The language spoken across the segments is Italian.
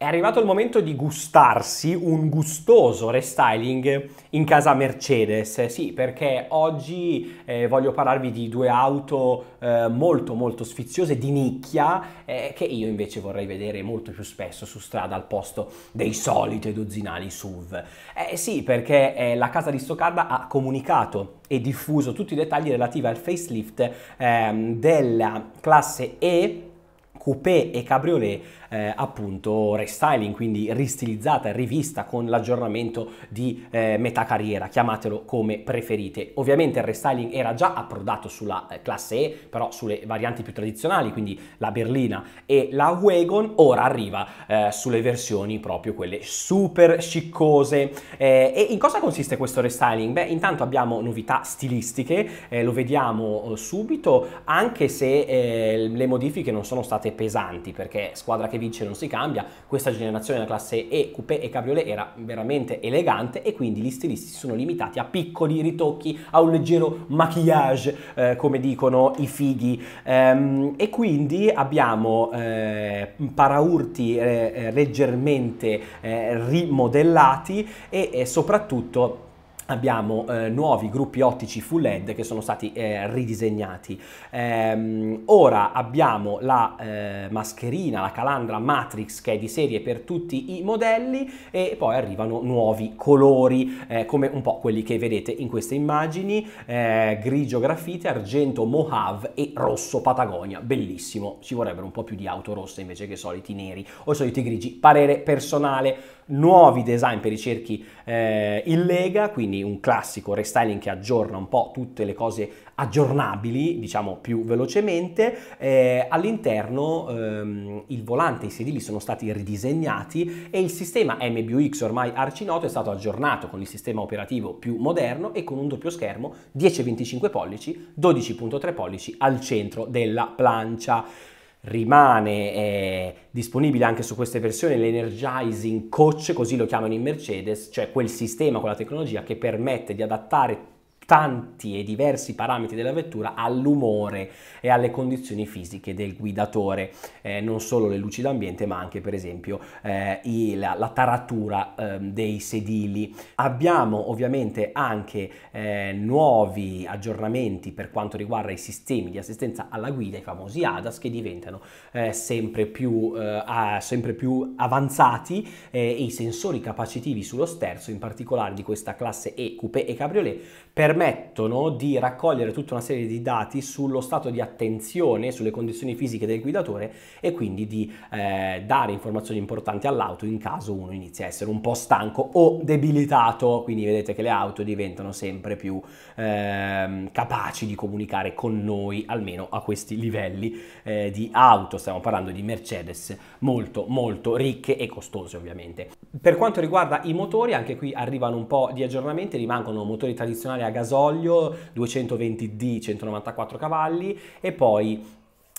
È arrivato il momento di gustarsi un gustoso restyling in casa Mercedes, sì perché oggi eh, voglio parlarvi di due auto eh, molto molto sfiziose di nicchia eh, che io invece vorrei vedere molto più spesso su strada al posto dei soliti dozzinali SUV. Eh sì perché eh, la casa di Stoccarda ha comunicato e diffuso tutti i dettagli relativi al facelift ehm, della classe E coupé e cabriolet eh, appunto restyling, quindi ristilizzata rivista con l'aggiornamento di eh, metà carriera, chiamatelo come preferite. Ovviamente il restyling era già approdato sulla eh, classe E, però sulle varianti più tradizionali, quindi la berlina e la wagon, ora arriva eh, sulle versioni proprio quelle super sciccose. Eh, e in cosa consiste questo restyling? Beh, intanto abbiamo novità stilistiche, eh, lo vediamo subito, anche se le modifiche non sono state pesanti perché squadra che vince non si cambia, questa generazione della classe E, coupé e cabriolet era veramente elegante e quindi gli stilisti sono limitati a piccoli ritocchi, a un leggero maquillage eh, come dicono i fighi ehm, e quindi abbiamo eh, paraurti eh, eh leggermente eh, rimodellati e, e soprattutto abbiamo eh, nuovi gruppi ottici full LED che sono stati eh, ridisegnati. Ehm, ora abbiamo la eh, mascherina, la calandra Matrix che è di serie per tutti i modelli e poi arrivano nuovi colori eh, come un po' quelli che vedete in queste immagini, eh, grigio grafite, argento Mohave e rosso Patagonia, bellissimo, ci vorrebbero un po' più di auto rosse invece che soliti neri o soliti grigi, parere personale, nuovi design per i cerchi eh, in lega, quindi quindi un classico restyling che aggiorna un po' tutte le cose aggiornabili, diciamo più velocemente. Eh, all'interno ehm, il volante, i sedili sono stati ridisegnati e il sistema MBUX ormai arcinoto è stato aggiornato con il sistema operativo più moderno e con un doppio schermo 10,25 pollici, 12.3 pollici al centro della plancia rimane eh, disponibile anche su queste versioni l'energizing coach, così lo chiamano in Mercedes, cioè quel sistema, con la tecnologia che permette di adattare tanti e diversi parametri della vettura all'umore e alle condizioni fisiche del guidatore, eh, non solo le luci d'ambiente ma anche per esempio eh, i, la, taratura eh, dei sedili. Abbiamo ovviamente anche eh, nuovi aggiornamenti per quanto riguarda i sistemi di assistenza alla guida, i famosi ADAS che diventano eh, sempre più, eh, sempre, più, avanzati e i sensori capacitivi sullo sterzo, in particolare di questa classe E, coupé e cabriolet, per permettono di raccogliere tutta una serie di dati sullo stato di attenzione, sulle condizioni fisiche del guidatore e quindi di eh, dare informazioni importanti all'auto in caso uno inizi a essere un po' stanco o debilitato, quindi vedete che le auto diventano sempre più eh, capaci di comunicare con noi, almeno a questi livelli eh, di auto, stiamo parlando di Mercedes molto molto ricche e costose ovviamente. Per quanto riguarda i motori, anche qui arrivano un po' di aggiornamenti, rimangono motori tradizionali a gasolio gasolio 220D 194 cavalli e poi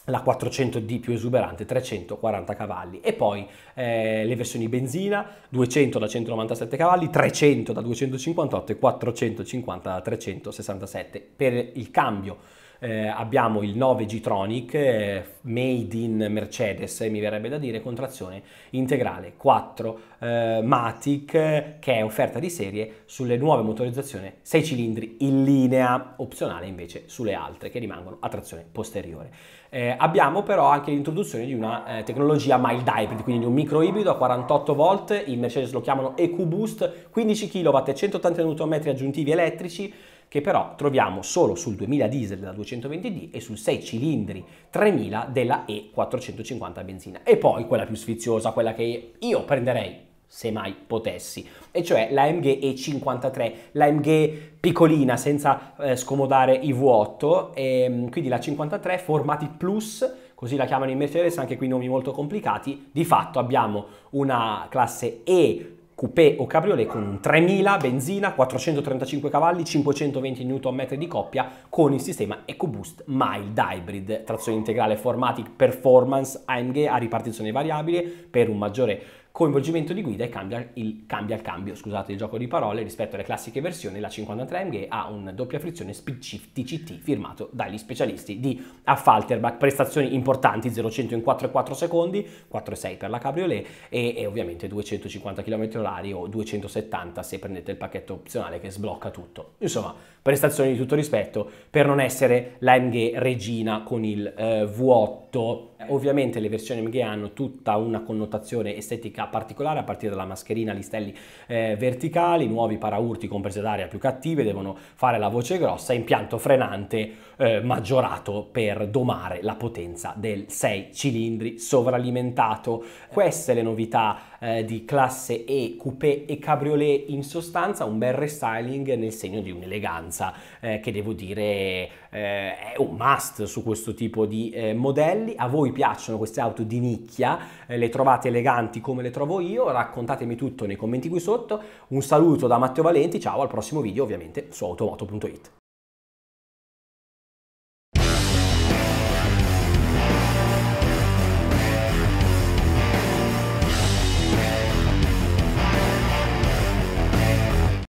la 400D più esuberante, 340 cavalli e poi eh, le versioni benzina, 200 da 197 cavalli, 300 da 258 e 450 da 367. Per il cambio eh, abbiamo il 9 G-Tronic eh, made in Mercedes, eh, mi verrebbe da dire, con trazione integrale 4 eh, Matic eh, che è offerta di serie sulle nuove motorizzazioni 6 cilindri in linea, opzionale invece sulle altre che rimangono a trazione posteriore. Eh, abbiamo però anche l'introduzione di una eh, tecnologia mild hybrid, quindi di un micro ibrido a 48 volt, i Mercedes lo chiamano EQ Boost, 15 kW e 180 Nm aggiuntivi elettrici, che però troviamo solo sul 2000 diesel della 220D e sul 6 cilindri 3000 della E450 benzina. E poi quella più sfiziosa, quella che io prenderei se mai potessi, e cioè la MG E53, la MG piccolina senza eh, scomodare i v e, ehm, quindi la 53 formati plus, così la chiamano in Mercedes, anche qui nomi molto complicati, di fatto abbiamo una classe E coupé o cabriolet con 3000 benzina, 435 cavalli, 520 Nm di coppia con il sistema EcoBoost Mild Hybrid, trazione integrale formatic performance AMG a ripartizione variabile per un maggiore coinvolgimento di guida e cambia il, cambia il, cambio, scusate il gioco di parole, rispetto alle classiche versioni la 53MG ha un doppia frizione Speed Shift TCT firmato dagli specialisti di Affalterbach, prestazioni importanti 0-100 in 4,4 secondi, 4,6 per la cabriolet e, e ovviamente 250 km h o 270 se prendete il pacchetto opzionale che sblocca tutto. Insomma, prestazioni di tutto rispetto per non essere la MG regina con il eh, v eh, Ovviamente le versioni MG hanno tutta una connotazione estetica particolare a partire dalla mascherina, listelli eh, verticali, nuovi paraurti con prese d'aria più cattive, devono fare la voce grossa, impianto frenante eh, maggiorato per domare la potenza del 6 cilindri sovralimentato. Queste le novità eh, di classe E, coupé e cabriolet in sostanza un bel restyling nel segno di un'eleganza eh, che devo dire eh, è un must su questo tipo di eh, modelli. A voi piacciono queste auto di nicchia, eh, le trovate eleganti come le trovo io, raccontatemi tutto nei commenti qui sotto. Un saluto da Matteo Valenti, ciao al prossimo video ovviamente su automoto.it.